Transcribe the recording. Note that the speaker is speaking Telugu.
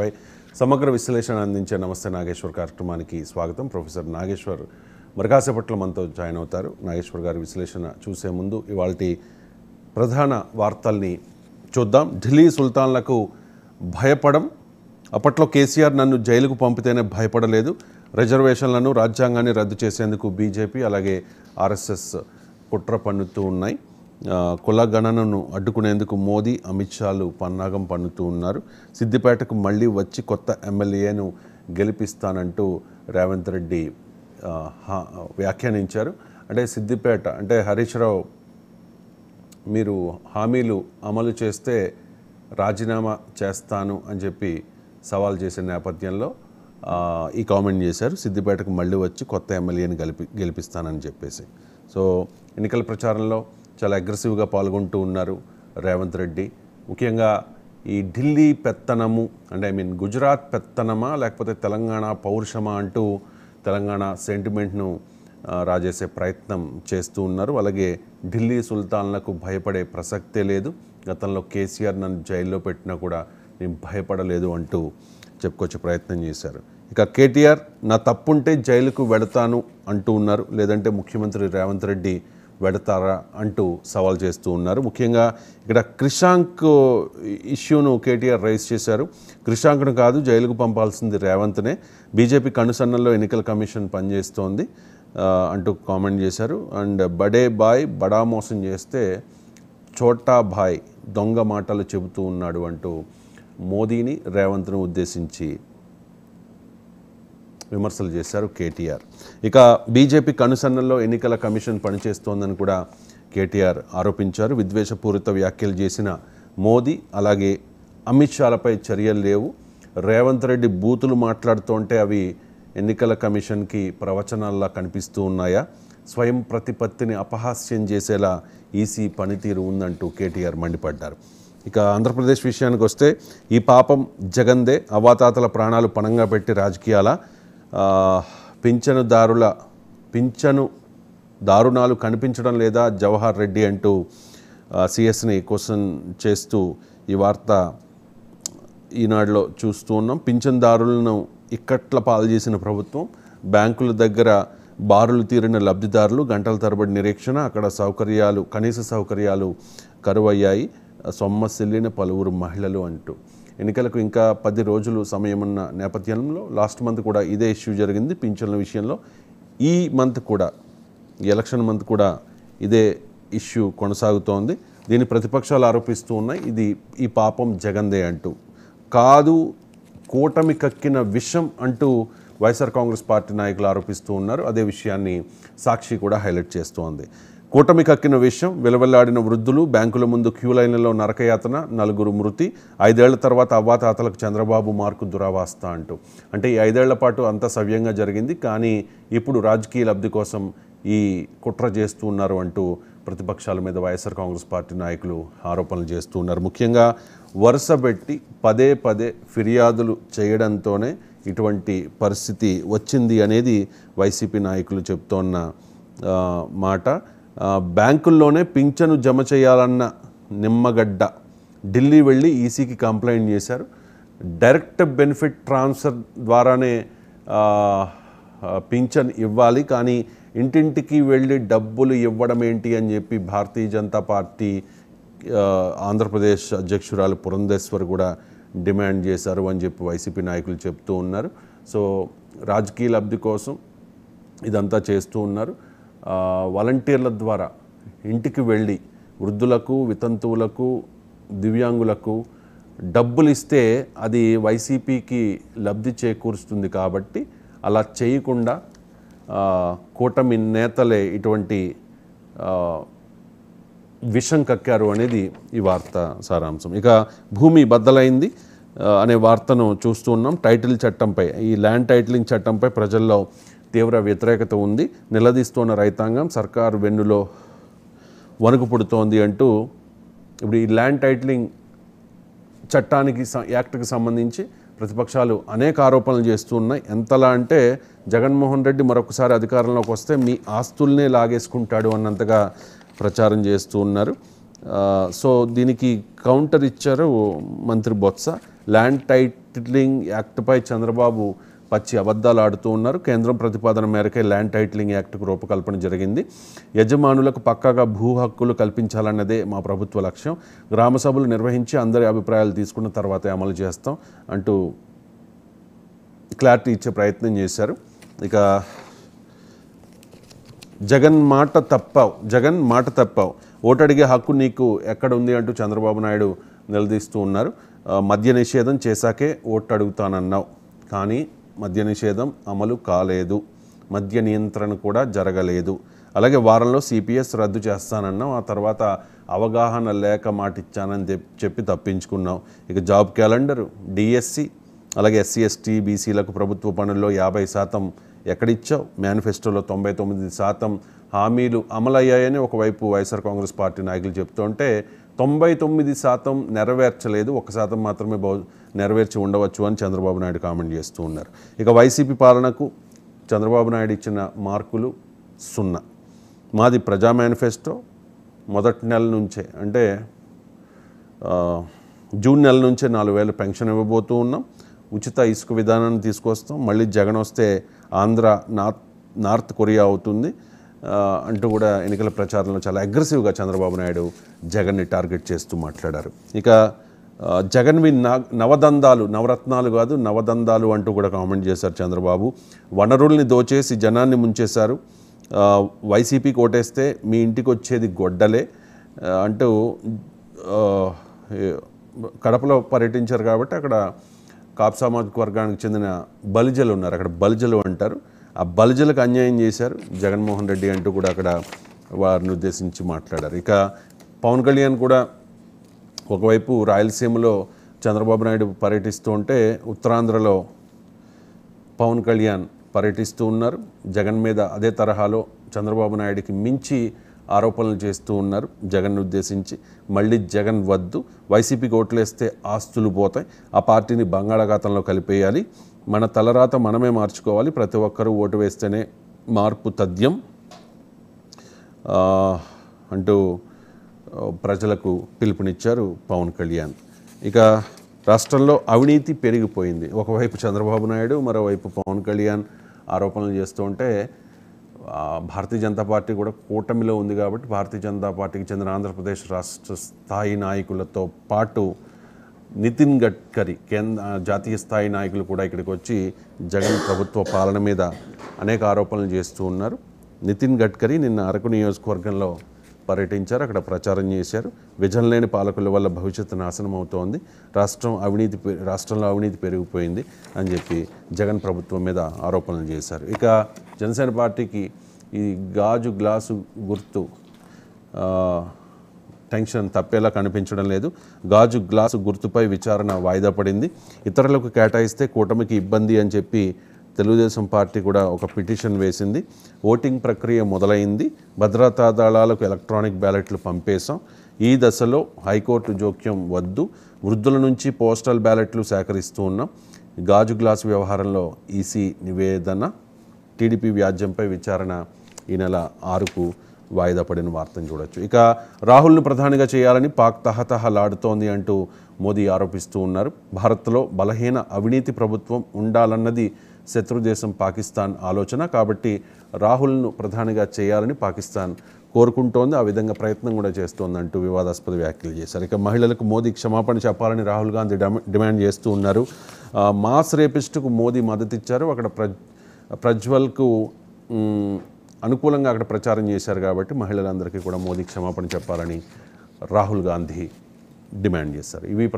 పై సమగ్ర విశ్లేషణ అందించే నమస్తే నాగేశ్వర్ కార్యక్రమానికి స్వాగతం ప్రొఫెసర్ నాగేశ్వర్ మరి మనతో జాయిన్ అవుతారు నాగేశ్వర్ గారి విశ్లేషణ చూసే ముందు ఇవాళ ప్రధాన వార్తల్ని చూద్దాం ఢిల్లీ సుల్తాన్లకు భయపడం అప్పట్లో కేసీఆర్ నన్ను జైలుకు పంపితేనే భయపడలేదు రిజర్వేషన్లను రాజ్యాంగాన్ని రద్దు చేసేందుకు బీజేపీ అలాగే ఆర్ఎస్ఎస్ కుట్ర పన్నుతూ ఉన్నాయి కుల గణనను అడ్డుకునేందుకు మోదీ అమిత్ షాలు పన్నాగం పన్నుతూ ఉన్నారు సిద్దిపేటకు మళ్ళీ వచ్చి కొత్త ఎమ్మెల్యేను గెలిపిస్తానంటూ రేవంత్ రెడ్డి వ్యాఖ్యానించారు అంటే సిద్దిపేట అంటే హరీష్ రావు మీరు హామీలు అమలు చేస్తే రాజీనామా చేస్తాను అని చెప్పి సవాల్ చేసే నేపథ్యంలో ఈ కామెంట్ చేశారు సిద్దిపేటకు మళ్ళీ వచ్చి కొత్త ఎమ్మెల్యేని గెలిపి గెలిపిస్తానని చెప్పేసి సో ఎన్నికల ప్రచారంలో చాలా అగ్రెసివ్గా పాల్గొంటూ ఉన్నారు రేవంత్ రెడ్డి ముఖ్యంగా ఈ ఢిల్లీ పెత్తనము అంటే ఐ మీన్ గుజరాత్ పెత్తనమా లేకపోతే తెలంగాణ పౌరుషమా అంటూ తెలంగాణ సెంటిమెంట్ను రాజేసే ప్రయత్నం చేస్తూ ఉన్నారు అలాగే ఢిల్లీ సుల్తాన్లకు భయపడే ప్రసక్తే లేదు గతంలో కేసీఆర్ నన్ను జైల్లో పెట్టినా కూడా నేను భయపడలేదు అంటూ చెప్పుకొచ్చే ప్రయత్నం చేశారు ఇక కేటీఆర్ నా తప్పుంటే జైలుకు వెళతాను అంటూ ఉన్నారు లేదంటే ముఖ్యమంత్రి రేవంత్ రెడ్డి వెడతారా అంటూ సవాల్ చేస్తూ ఉన్నారు ముఖ్యంగా ఇక్కడ క్రిషాంక్ ఇష్యూను కేటీఆర్ రైజ్ చేశారు క్రిషాంక్ను కాదు జైలుకు పంపాల్సింది రేవంత్నే బీజేపీ కనుసన్నల్లో ఎన్నికల కమిషన్ పనిచేస్తోంది అంటూ కామెంట్ చేశారు అండ్ బడే బాయ్ బడా మోసం చేస్తే చోటా భాయ్ దొంగ మాటలు చెబుతూ ఉన్నాడు అంటూ మోదీని రేవంత్ను ఉద్దేశించి విమర్శలు చేశారు కేటీఆర్ ఇక బీజేపీ కనుసన్నల్లో ఎన్నికల కమిషన్ పనిచేస్తోందని కూడా కేటీఆర్ ఆరోపించారు విద్వేషపూరిత వ్యాఖ్యలు చేసిన మోదీ అలాగే అమిత్ షాలపై చర్యలు లేవు రేవంత్ రెడ్డి బూతులు మాట్లాడుతుంటే అవి ఎన్నికల కమిషన్కి ప్రవచనాల్లా కనిపిస్తూ ఉన్నాయా స్వయం ప్రతిపత్తిని అపహాస్యం చేసేలా ఈసీ పనితీరు ఉందంటూ కేటీఆర్ మండిపడ్డారు ఇక ఆంధ్రప్రదేశ్ విషయానికి వస్తే ఈ పాపం జగందే అవాతాతల ప్రాణాలు పణంగా పెట్టి రాజకీయాల పింఛనుదారుల పింఛను దారుణాలు కనిపించడం లేదా జవహర్ రెడ్డి అంటూ సిఎస్ని క్వశ్చన్ చేస్తూ ఈ వార్త ఈనాడులో చూస్తూ ఉన్నాం పింఛన్దారులను ఇక్కట్ల పాలు చేసిన ప్రభుత్వం బ్యాంకుల దగ్గర బారులు తీరిన లబ్ధిదారులు గంటల తరబడి నిరీక్షణ అక్కడ సౌకర్యాలు కనీస సౌకర్యాలు కరువయ్యాయి సెల్లిన పలువురు మహిళలు అంటూ ఎన్నికలకు ఇంకా పది రోజులు సమయం ఉన్న నేపథ్యంలో లాస్ట్ మంత్ కూడా ఇదే ఇష్యూ జరిగింది పింఛన్ల విషయంలో ఈ మంత్ కూడా ఎలక్షన్ మంత్ కూడా ఇదే ఇష్యూ కొనసాగుతోంది దీన్ని ప్రతిపక్షాలు ఆరోపిస్తూ ఉన్నాయి ఇది ఈ పాపం జగందే అంటూ కాదు కూటమి కక్కిన విషం అంటూ వైఎస్ఆర్ కాంగ్రెస్ పార్టీ నాయకులు ఆరోపిస్తూ ఉన్నారు అదే విషయాన్ని సాక్షి కూడా హైలైట్ చేస్తోంది కూటమి కక్కిన విషయం విలవెల్లాడిన వృద్ధులు బ్యాంకుల ముందు క్యూ లైన్లలో నరకయాతన నలుగురు మృతి ఐదేళ్ల తర్వాత అవ్వాతాతలకు చంద్రబాబు మార్కు దురావాస్త అంటూ అంటే ఈ ఐదేళ్ల పాటు అంతా సవ్యంగా జరిగింది కానీ ఇప్పుడు రాజకీయ లబ్ధి కోసం ఈ కుట్ర చేస్తూ ఉన్నారు అంటూ ప్రతిపక్షాల మీద వైఎస్ఆర్ కాంగ్రెస్ పార్టీ నాయకులు ఆరోపణలు చేస్తూ ఉన్నారు ముఖ్యంగా వరుస పెట్టి పదే పదే ఫిర్యాదులు చేయడంతోనే ఇటువంటి పరిస్థితి వచ్చింది అనేది వైసీపీ నాయకులు చెప్తోన్న మాట బ్యాంకుల్లోనే పింఛను జమ చేయాలన్న నిమ్మగడ్డ ఢిల్లీ వెళ్ళి ఈసీకి కంప్లైంట్ చేశారు డైరెక్ట్ బెనిఫిట్ ట్రాన్స్ఫర్ ద్వారానే పింఛన్ ఇవ్వాలి కానీ ఇంటింటికి వెళ్ళి డబ్బులు ఇవ్వడం ఏంటి అని చెప్పి భారతీయ జనతా పార్టీ ఆంధ్రప్రదేశ్ అధ్యక్షురాలు పురంధేశ్వర్ కూడా డిమాండ్ చేశారు అని చెప్పి వైసీపీ నాయకులు చెప్తూ ఉన్నారు సో రాజకీయ లబ్ధి కోసం ఇదంతా చేస్తూ ఉన్నారు వాలంటీర్ల ద్వారా ఇంటికి వెళ్ళి వృద్ధులకు వితంతువులకు దివ్యాంగులకు డబ్బులు ఇస్తే అది వైసీపీకి లబ్ధి చేకూరుస్తుంది కాబట్టి అలా చేయకుండా కూటమి నేతలే ఇటువంటి విషం కక్కారు అనేది ఈ వార్త సారాంశం ఇక భూమి బద్దలైంది అనే వార్తను చూస్తూ ఉన్నాం టైటిల్ చట్టంపై ఈ ల్యాండ్ టైటిలింగ్ చట్టంపై ప్రజల్లో తీవ్ర వ్యతిరేకత ఉంది నిలదీస్తున్న రైతాంగం సర్కారు వెన్నులో పుడుతోంది అంటూ ఇప్పుడు ఈ ల్యాండ్ టైటిలింగ్ చట్టానికి యాక్ట్కి సంబంధించి ప్రతిపక్షాలు అనేక ఆరోపణలు చేస్తూ ఉన్నాయి ఎంతలా అంటే జగన్మోహన్ రెడ్డి మరొకసారి అధికారంలోకి వస్తే మీ ఆస్తుల్నే లాగేసుకుంటాడు అన్నంతగా ప్రచారం చేస్తూ ఉన్నారు సో దీనికి కౌంటర్ ఇచ్చారు మంత్రి బొత్స ల్యాండ్ టైటిలింగ్ యాక్ట్పై చంద్రబాబు పచ్చి అబద్ధాలు ఆడుతూ ఉన్నారు కేంద్రం ప్రతిపాదన మేరకే ల్యాండ్ టైటిలింగ్ యాక్ట్కు రూపకల్పన జరిగింది యజమానులకు పక్కాగా భూ హక్కులు కల్పించాలన్నదే మా ప్రభుత్వ లక్ష్యం గ్రామ సభలు నిర్వహించి అందరి అభిప్రాయాలు తీసుకున్న తర్వాతే అమలు చేస్తాం అంటూ క్లారిటీ ఇచ్చే ప్రయత్నం చేశారు ఇక జగన్ మాట తప్పావు జగన్ మాట తప్పావు ఓటడిగే హక్కు నీకు ఎక్కడ ఉంది అంటూ చంద్రబాబు నాయుడు నిలదీస్తూ ఉన్నారు మద్య నిషేధం చేశాకే ఓటు అడుగుతానన్నావు కానీ మద్య నిషేధం అమలు కాలేదు మద్య నియంత్రణ కూడా జరగలేదు అలాగే వారంలో సిపిఎస్ రద్దు చేస్తానన్నాం ఆ తర్వాత అవగాహన లేక మాట ఇచ్చానని చెప్పి తప్పించుకున్నాం ఇక జాబ్ క్యాలెండర్ డిఎస్సి అలాగే ఎస్సీ ఎస్టీ బీసీలకు ప్రభుత్వ పనుల్లో యాభై శాతం ఎక్కడిచ్చావు మేనిఫెస్టోలో తొంభై తొమ్మిది శాతం హామీలు అమలయ్యాయని ఒకవైపు వైఎస్ఆర్ కాంగ్రెస్ పార్టీ నాయకులు చెప్తుంటే తొంభై తొమ్మిది శాతం నెరవేర్చలేదు ఒక శాతం మాత్రమే బహు నెరవేర్చి ఉండవచ్చు అని చంద్రబాబు నాయుడు కామెంట్ చేస్తూ ఉన్నారు ఇక వైసీపీ పాలనకు చంద్రబాబు నాయుడు ఇచ్చిన మార్కులు సున్నా మాది ప్రజా మేనిఫెస్టో మొదటి నెల నుంచే అంటే జూన్ నెల నుంచే నాలుగు వేల పెన్షన్ ఇవ్వబోతూ ఉన్నాం ఉచిత ఇసుక విధానాన్ని తీసుకొస్తాం మళ్ళీ జగన్ వస్తే ఆంధ్ర నార్త్ నార్త్ కొరియా అవుతుంది అంటూ కూడా ఎన్నికల ప్రచారంలో చాలా అగ్రెసివ్గా చంద్రబాబు నాయుడు జగన్ని టార్గెట్ చేస్తూ మాట్లాడారు ఇక జగన్ వి నవదందాలు నవరత్నాలు కాదు నవదందాలు అంటూ కూడా కామెంట్ చేశారు చంద్రబాబు వనరుల్ని దోచేసి జనాన్ని ముంచేశారు వైసీపీ కోటేస్తే మీ ఇంటికి వచ్చేది గొడ్డలే అంటూ కడపలో పర్యటించారు కాబట్టి అక్కడ కాప్ సామాజిక వర్గానికి చెందిన బలిజలు ఉన్నారు అక్కడ బలిజలు అంటారు ఆ బలజలకు అన్యాయం చేశారు జగన్మోహన్ రెడ్డి అంటూ కూడా అక్కడ వారిని ఉద్దేశించి మాట్లాడారు ఇక పవన్ కళ్యాణ్ కూడా ఒకవైపు రాయలసీమలో చంద్రబాబు నాయుడు పర్యటిస్తూ ఉంటే ఉత్తరాంధ్రలో పవన్ కళ్యాణ్ పర్యటిస్తూ ఉన్నారు జగన్ మీద అదే తరహాలో చంద్రబాబు నాయుడికి మించి ఆరోపణలు చేస్తూ ఉన్నారు జగన్ను ఉద్దేశించి మళ్ళీ జగన్ వద్దు వైసీపీకి ఓట్లేస్తే ఆస్తులు పోతాయి ఆ పార్టీని బంగాళాఖాతంలో కలిపేయాలి మన తలరాత మనమే మార్చుకోవాలి ప్రతి ఒక్కరూ ఓటు వేస్తేనే మార్పు తథ్యం అంటూ ప్రజలకు పిలుపునిచ్చారు పవన్ కళ్యాణ్ ఇక రాష్ట్రంలో అవినీతి పెరిగిపోయింది ఒకవైపు చంద్రబాబు నాయుడు మరోవైపు పవన్ కళ్యాణ్ ఆరోపణలు చేస్తూ ఉంటే భారతీయ జనతా పార్టీ కూడా కూటమిలో ఉంది కాబట్టి భారతీయ జనతా పార్టీకి చెందిన ఆంధ్రప్రదేశ్ రాష్ట్ర స్థాయి నాయకులతో పాటు నితిన్ గడ్కరీ కేంద్ర జాతీయ స్థాయి నాయకులు కూడా ఇక్కడికి వచ్చి జగన్ ప్రభుత్వ పాలన మీద అనేక ఆరోపణలు చేస్తూ ఉన్నారు నితిన్ గడ్కరీ నిన్న అరకు నియోజకవర్గంలో పర్యటించారు అక్కడ ప్రచారం చేశారు విజయం లేని పాలకుల వల్ల భవిష్యత్తు నాశనం అవుతోంది రాష్ట్రం అవినీతి రాష్ట్రంలో అవినీతి పెరిగిపోయింది అని చెప్పి జగన్ ప్రభుత్వం మీద ఆరోపణలు చేశారు ఇక జనసేన పార్టీకి ఈ గాజు గ్లాసు గుర్తు టెన్షన్ తప్పేలా కనిపించడం లేదు గాజు గ్లాసు గుర్తుపై విచారణ వాయిదా పడింది ఇతరులకు కేటాయిస్తే కూటమికి ఇబ్బంది అని చెప్పి తెలుగుదేశం పార్టీ కూడా ఒక పిటిషన్ వేసింది ఓటింగ్ ప్రక్రియ మొదలైంది భద్రతా దళాలకు ఎలక్ట్రానిక్ బ్యాలెట్లు పంపేశాం ఈ దశలో హైకోర్టు జోక్యం వద్దు వృద్ధుల నుంచి పోస్టల్ బ్యాలెట్లు సేకరిస్తూ ఉన్నాం గాజు గ్లాస్ వ్యవహారంలో ఈసీ నివేదన టీడీపీ వ్యాజ్యంపై విచారణ ఈ నెల ఆరుకు వాయిదా పడిన వార్తను చూడొచ్చు ఇక రాహుల్ను ప్రధానిగా చేయాలని పాక్ తహతహలాడుతోంది అంటూ మోదీ ఆరోపిస్తూ ఉన్నారు భారత్లో బలహీన అవినీతి ప్రభుత్వం ఉండాలన్నది శత్రుదేశం పాకిస్తాన్ ఆలోచన కాబట్టి రాహుల్ను ప్రధానిగా చేయాలని పాకిస్తాన్ కోరుకుంటోంది ఆ విధంగా ప్రయత్నం కూడా చేస్తోంది అంటూ వివాదాస్పద వ్యాఖ్యలు చేశారు ఇక మహిళలకు మోదీ క్షమాపణ చెప్పాలని రాహుల్ గాంధీ డిమాండ్ చేస్తూ ఉన్నారు మాస్ రేపిస్టుకు మోదీ మద్దతిచ్చారు అక్కడ ప్రజ్ ప్రజ్వల్కు అనుకూలంగా అక్కడ ప్రచారం చేశారు కాబట్టి మహిళలందరికీ కూడా మోదీ క్షమాపణ చెప్పాలని రాహుల్ గాంధీ డిమాండ్ చేశారు ఇవి